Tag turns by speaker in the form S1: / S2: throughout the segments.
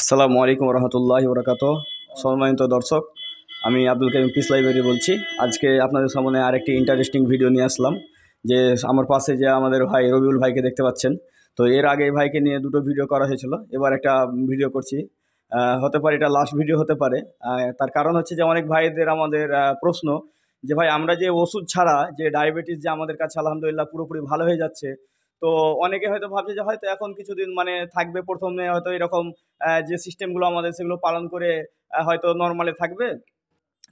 S1: আসসালামু আলাইকুম রহমতুল্লাহ ওরাকাত সম্মানিত দর্শক আমি আব্দুল কালিম পিস লাইব্রেরি বলছি আজকে আপনাদের সামনে আরেকটি ইন্টারেস্টিং ভিডিও নিয়ে আসলাম যে আমার পাশে যে আমাদের ভাই রবিউল ভাইকে দেখতে পাচ্ছেন তো এর আগে ভাইকে নিয়ে দুটো ভিডিও করা হয়েছিল এবার একটা ভিডিও করছি হতে পারে এটা লাস্ট ভিডিও হতে পারে তার কারণ হচ্ছে যে অনেক ভাইদের আমাদের প্রশ্ন যে ভাই আমরা যে ওষুধ ছাড়া যে ডায়াবেটিস যে আমাদের কাছে আলহামদুলিল্লাহ পুরোপুরি ভালো হয়ে যাচ্ছে তো অনেকে হয়তো ভাবছে যে হয়তো এখন কিছুদিন মানে থাকবে প্রথমে হয়তো এরকম যে সিস্টেমগুলো আমাদের সেগুলো পালন করে হয়তো নর্মালে থাকবে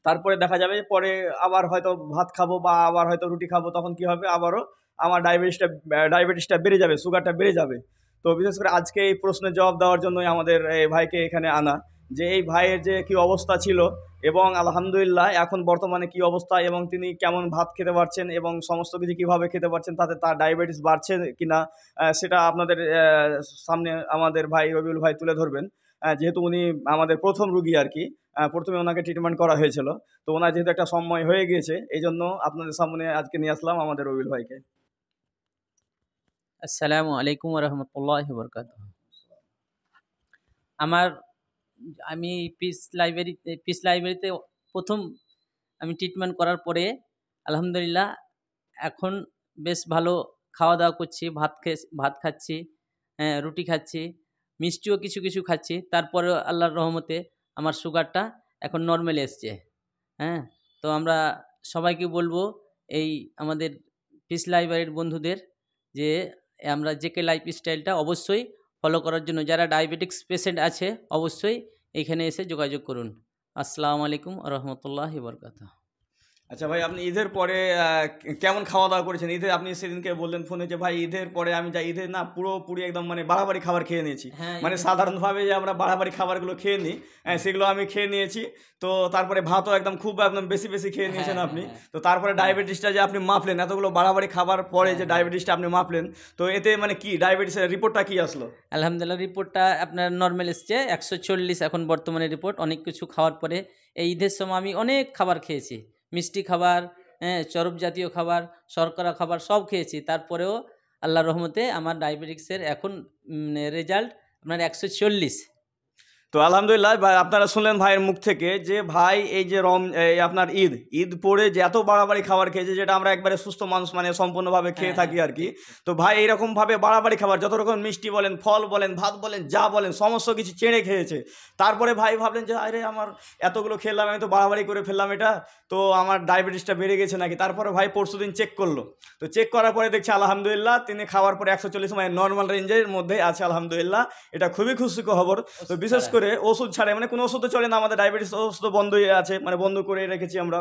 S1: তারপরে দেখা যাবে পরে আবার হয়তো ভাত খাবো বা আবার হয়তো রুটি খাবো তখন কি হবে আবারও আমার ডায়াবেটিসটা ডায়াবেটিসটা বেড়ে যাবে সুগারটা বেড়ে যাবে তো বিশেষ করে আজকে এই প্রশ্নের জবাব দেওয়ার জন্যই আমাদের ভাইকে এখানে আনা যে এই ভাইয়ের যে কি অবস্থা ছিল এবং আলহামদুলিল্লাহ এখন বর্তমানে কি অবস্থা এবং তিনি কেমন ভাত খেতে পারছেন এবং সমস্ত কিছু কীভাবে খেতে পারছেন তাতে তার ডায়াবেটিস বাড়ছে কি না সেটা আপনাদের সামনে আমাদের ভাই রবিউল ভাই তুলে ধরবেন যেহেতু উনি আমাদের প্রথম রুগী আর কি প্রথমে ওনাকে ট্রিটমেন্ট করা হয়েছিল তো ওনার যেহেতু একটা সময় হয়ে গিয়েছে এই জন্য আপনাদের সামনে আজকে নিয়ে আসলাম আমাদের রবিউল ভাইকে
S2: আসসালামু আলাইকুম রহমতুল্লাহ বরকাত আমার আমি পিস লাইব্রেরিতে পিস লাইব্রেরিতে প্রথম আমি ট্রিটমেন্ট করার পরে আলহামদুলিল্লাহ এখন বেশ ভালো খাওয়া দাওয়া করছি ভাত খেয়ে ভাত খাচ্ছি হ্যাঁ রুটি খাচ্ছি মিষ্টিও কিছু কিছু খাচ্ছি তারপরে আল্লাহর রহমতে আমার সুগারটা এখন নর্মাল এসছে হ্যাঁ তো আমরা সবাইকে বলবো এই আমাদের পিস লাইব্রেরির বন্ধুদের যে আমরা জেকে লাইফ স্টাইলটা অবশ্যই ফলো করার জন্য যারা ডায়াবেটিক্স পেশেন্ট আছে অবশ্যই এখানে এসে যোগাযোগ করুন আসসালামু আলাইকুম রহমতুল্লাহ বরকাতা
S1: আচ্ছা ভাই আপনি ঈদের পরে কেমন খাওয়া দাওয়া করেছেন ঈদে আপনি সেদিনকে বললেন ফোনে যে ভাই ঈদের পরে আমি যা ঈদে না পুরোপুরি একদম মানে বাড়াবাড়ি খাবার খেয়ে নিয়েছি হ্যাঁ, মানে সাধারণভাবে যে আমরা বাড়াবাড়ি খাবারগুলো খেয়ে নিই হ্যাঁ, হ্যাঁ সেগুলো আমি খেয়ে নিয়েছি তো তারপরে ভাতও একদম খুব একদম বেশি বেশি খেয়ে হ্যাঁ, নিয়েছেন আপনি তো তারপরে ডায়াবেটিসটা যে আপনি মাপলেন এতগুলো বাড়াবাড়ি খাবার পরে যে ডায়াবেটিসটা আপনি মাপলেন তো এতে মানে কি ডায়াবেটিসের রিপোর্টটা কি আসলো
S2: আলহামদুলিল্লাহ রিপোর্টটা আপনার নর্মাল এসছে একশো চল্লিশ এখন বর্তমানে রিপোর্ট অনেক কিছু খাওয়ার পরে এই ঈদের সময় আমি অনেক খাবার খেয়েছি মিষ্টি খাবার হ্যাঁ চরব জাতীয় খাবার শর্করা খাবার সব খেয়েছি তারপরেও আল্লাহ রহমতে আমার ডায়াবেটিক্সের এখন রেজাল্ট আপনার একশো চল্লিশ
S1: তো আলহামদুলিল্লাহ আপনারা শুনলেন ভাইয়ের মুখ থেকে যে ভাই এই যে রম আপনার ঈদ ঈদ পড়ে যে এত বাড়াবাড়ি খাবার খেয়েছে যেটা আমরা একবারে সুস্থ মানুষ মানে সম্পূর্ণভাবে খেয়ে হ্যাঁ, থাকি আর কি তো ভাই এইরকমভাবে বাড়াবাড়ি খাবার যত রকম মিষ্টি বলেন ফল বলেন ভাত বলেন যা বলেন সমস্ত কিছু চেড়ে খেয়েছে তারপরে ভাই ভাবলেন যে আরে আমার এতগুলো খেলাম আমি তো বাড়াবাড়ি করে ফেললাম এটা তো আমার ডায়াবেটিসটা বেড়ে গেছে নাকি তারপরে ভাই পরশু দিন চেক করলো তো চেক করার পরে দেখছি আলহামদুলিল্লাহ তিনি খাওয়ার পরে একশো চল্লিশ মানে নর্মাল রেঞ্জের মধ্যে আছে আলহামদুলিল্লাহ এটা খুবই খুশি খবর তো বিশেষ করে করে ওষুধ ছাড়ে মানে কোনো ওষুধ তো চলে না আমাদের ডায়াবেটিস ওষুধ বন্ধ হয়ে আছে মানে বন্ধ করে রেখেছি আমরা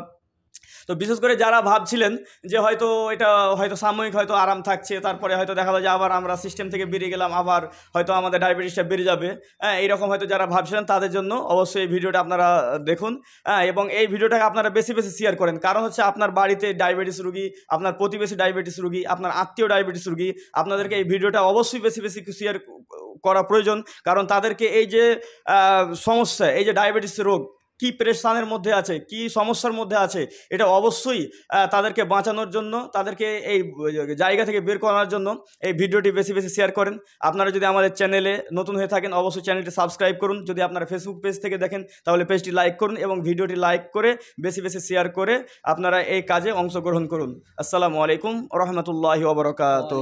S1: তো বিশেষ করে যারা ভাবছিলেন যে হয়তো এটা হয়তো সাময়িক হয়তো আরাম থাকছে তারপরে হয়তো দেখা যায় আবার আমরা সিস্টেম থেকে বেরিয়ে গেলাম আবার হয়তো আমাদের ডায়াবেটিসটা বেড়ে যাবে হ্যাঁ এইরকম হয়তো যারা ভাবছিলেন তাদের জন্য অবশ্যই এই ভিডিওটা আপনারা দেখুন হ্যাঁ এবং এই ভিডিওটাকে আপনারা বেশি বেশি শেয়ার করেন কারণ হচ্ছে আপনার বাড়িতে ডায়াবেটিস রুগী আপনার প্রতিবেশী ডায়াবেটিস রুগী আপনার আত্মীয় ডায়াবেটিস রুগী আপনাদেরকে এই ভিডিওটা অবশ্যই বেশি বেশি শেয়ার করা প্রয়োজন কারণ তাদেরকে এই যে সমস্যা এই যে ডায়াবেটিস রোগ কি প্রেশানের মধ্যে আছে কি সমস্যার মধ্যে আছে এটা অবশ্যই তাদেরকে বাঁচানোর জন্য তাদেরকে এই জায়গা থেকে বের করানোর জন্য এই ভিডিওটি বেশি বেশি শেয়ার করেন আপনারা যদি আমাদের চ্যানেলে নতুন হয়ে থাকেন অবশ্যই চ্যানেলটি সাবস্ক্রাইব করুন যদি আপনারা ফেসবুক পেজ থেকে দেখেন তাহলে পেজটি লাইক করুন এবং ভিডিওটি লাইক করে বেশি বেশি শেয়ার করে আপনারা এই কাজে অংশগ্রহণ করুন আসসালামু আলাইকুম রহমতুল্লাহ ওবরকাত